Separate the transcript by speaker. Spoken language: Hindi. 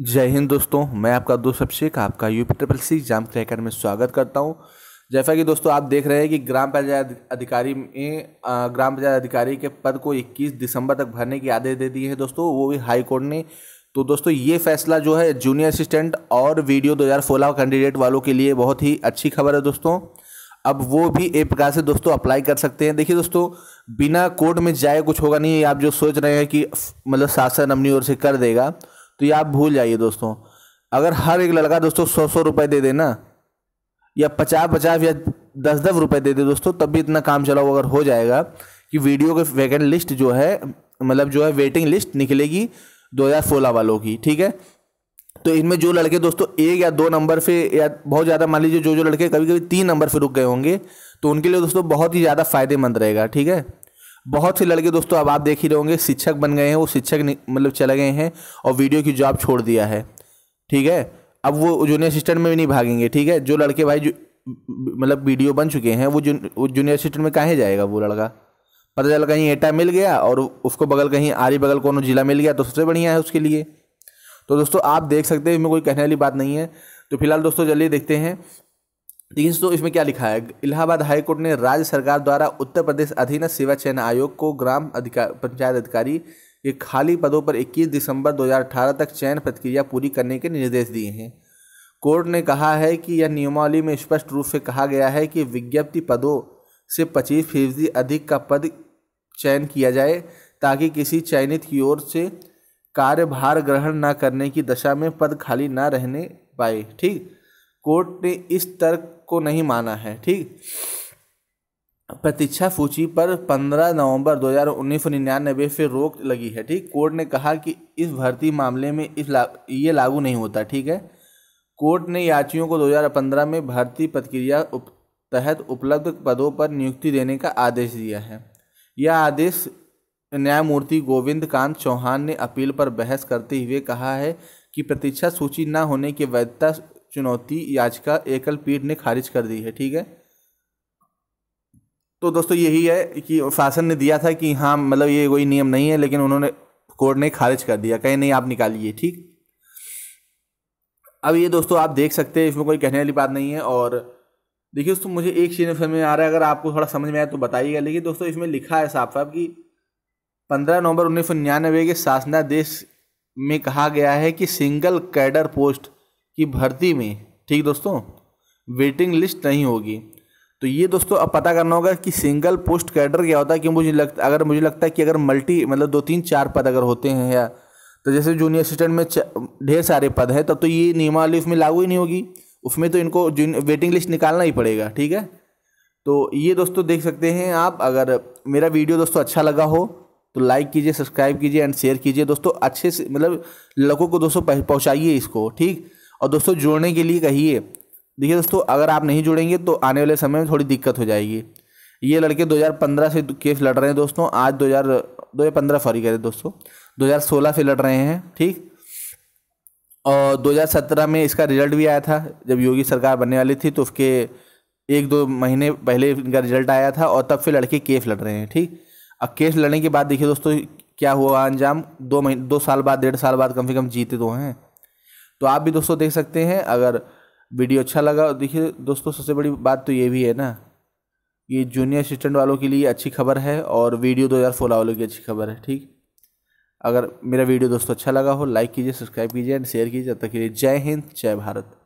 Speaker 1: जय हिंद दोस्तों मैं आपका दोस्त अभिषेक आपका U P triple C exam cracker में स्वागत करता हूं जैसा कि दोस्तों आप देख रहे हैं कि ग्राम पंचायत अधिकारी में ग्राम पंचायत अधिकारी के पद को 21 दिसंबर तक भरने की आदेश दे दिए हैं दोस्तों वो भी हाई कोर्ट ने तो दोस्तों ये फैसला जो है जूनियर असिस्टेंट और वीडियो दो 2016 कैंडिडेट वालों के लिए बहुत ही अच्छी खबर है दोस्तों अब वो भी एक प्रकार से दोस्तों अप्लाई कर सकते हैं देखिए दोस्तों बिना कोर्ट में जाए कुछ होगा नहीं आप जो सोच रहे हैं कि मतलब शासन अपनी ओर से कर देगा तो ये आप भूल जाइए दोस्तों अगर हर एक लड़का दोस्तों सौ सौ रुपये दे देना या पचास पचास या दस दस रुपये दे दे दोस्तों तब भी इतना काम चलाओ अगर हो जाएगा कि वीडियो के वैकेंट लिस्ट जो है मतलब जो है वेटिंग लिस्ट निकलेगी दो हजार सोलह वालों की ठीक है तो इनमें जो लड़के दोस्तों एक या दो नंबर से या बहुत ज़्यादा मान लीजिए जो जो लड़के कभी कभी तीन नंबर से रुक गए होंगे तो उनके लिए दोस्तों बहुत ही ज़्यादा फायदेमंद रहेगा ठीक है बहुत से लड़के दोस्तों अब आप देख ही रहोगे शिक्षक बन गए हैं वो शिक्षक मतलब चले गए हैं और वीडियो की जॉब छोड़ दिया है ठीक है अब वो जूनियर असिस्टेंट में भी नहीं भागेंगे ठीक है जो लड़के भाई मतलब वीडियो बन चुके हैं वो जूनियर असिस्टेंट में कहाँ जाएगा वो लड़का पता चला कहीं एटा मिल गया और उसको बगल कहीं आरी बगल कोनो जिला मिल गया तो सबसे बढ़िया है उसके लिए तो दोस्तों आप देख सकते हैं इसमें कोई कहने वाली बात नहीं है तो फिलहाल दोस्तों चलिए देखते हैं लेकिन तो इसमें क्या लिखा है इलाहाबाद हाईकोर्ट ने राज्य सरकार द्वारा उत्तर प्रदेश अधीन सेवा चयन आयोग को ग्राम अधिकार पंचायत अधिकारी के खाली पदों पर 21 दिसंबर 2018 तक चयन प्रक्रिया पूरी करने के निर्देश दिए हैं कोर्ट ने कहा है कि यह नियमावली में स्पष्ट रूप से कहा गया है कि विज्ञप्ति पदों से पच्चीस फीसदी अधिक का पद चयन किया जाए ताकि किसी चयनित की ओर से कार्यभार ग्रहण न करने की दशा में पद खाली न रहने पाए ठीक कोर्ट ने इस तर्क को नहीं माना है ठीक प्रतीक्षा सूची पर 15 नवंबर 2019 निन्यानबे से रोक लगी है ठीक कोर्ट ने कहा कि इस भर्ती मामले में इस ला, ये लागू नहीं होता ठीक है कोर्ट ने याचियों को 2015 में भर्ती प्रक्रिया उप, तहत उपलब्ध पदों पर नियुक्ति देने का आदेश दिया है यह आदेश न्यायमूर्ति गोविंद कांत चौहान ने अपील पर बहस करते हुए कहा है कि प्रतीक्षा सूची न होने की वैधता चुनौती याचिका एकल पीठ ने खारिज कर दी है ठीक है तो दोस्तों यही है कि शासन ने दिया था कि हाँ मतलब ये कोई नियम नहीं है लेकिन उन्होंने कोर्ट ने खारिज कर दिया कहीं नहीं आप निकालिए ठीक अब ये दोस्तों आप देख सकते हैं इसमें कोई कहने वाली बात नहीं है और देखिए दोस्तों मुझे एक चीज़ समझ में आ रहा है अगर आपको थोड़ा समझ में आया तो बताइएगा लेकिन दोस्तों इसमें लिखा है साफ साहब कि पंद्रह नवंबर उन्नीस सौ निन्यानवे के शासनादेश में कहा गया है कि सिंगल कैडर पोस्ट की भर्ती में ठीक दोस्तों वेटिंग लिस्ट नहीं होगी तो ये दोस्तों अब पता करना होगा कि सिंगल पोस्ट कैडर क्या होता है कि मुझे लगता अगर मुझे लगता है कि अगर मल्टी मतलब दो तीन चार पद अगर होते हैं या तो जैसे जूनियर असिस्टेंट में ढेर सारे पद हैं तब तो ये नियमावली उसमें लागू ही नहीं होगी उसमें तो इनको वेटिंग लिस्ट निकालना ही पड़ेगा ठीक है तो ये दोस्तों देख सकते हैं आप अगर मेरा वीडियो दोस्तों अच्छा लगा हो तो लाइक कीजिए सब्सक्राइब कीजिए एंड शेयर कीजिए दोस्तों अच्छे से मतलब लड़कों को दोस्तों पहुँचाइए इसको ठीक और दोस्तों जोड़ने के लिए कहिए देखिए दोस्तों अगर आप नहीं जुड़ेंगे तो आने वाले समय में थोड़ी दिक्कत हो जाएगी ये लड़के 2015 से केस लड़ रहे हैं दोस्तों आज 2000 2015 सॉरी कह रहे दोस्तों 2016 से लड़ रहे हैं ठीक और 2017 में इसका रिजल्ट भी आया था जब योगी सरकार बनने वाली थी तो उसके एक दो महीने पहले इनका रिजल्ट आया था और तब फिर लड़के केस लड़ रहे हैं ठीक अब केस लड़ने के बाद देखिए दोस्तों क्या हुआ अंजाम दो महीने दो साल बाद डेढ़ साल बाद कम से कम जीते तो हैं तो आप भी दोस्तों देख सकते हैं अगर वीडियो अच्छा लगा देखिए दोस्तों सबसे बड़ी बात तो ये भी है ना ये जूनियर असिस्टेंट वालों के लिए अच्छी खबर है और वीडियो दो हज़ार सोलह वालों की अच्छी खबर है ठीक अगर मेरा वीडियो दोस्तों अच्छा लगा हो लाइक कीजिए सब्सक्राइब कीजिए एंड शेयर कीजिए तब तक के लिए जय हिंद जय भारत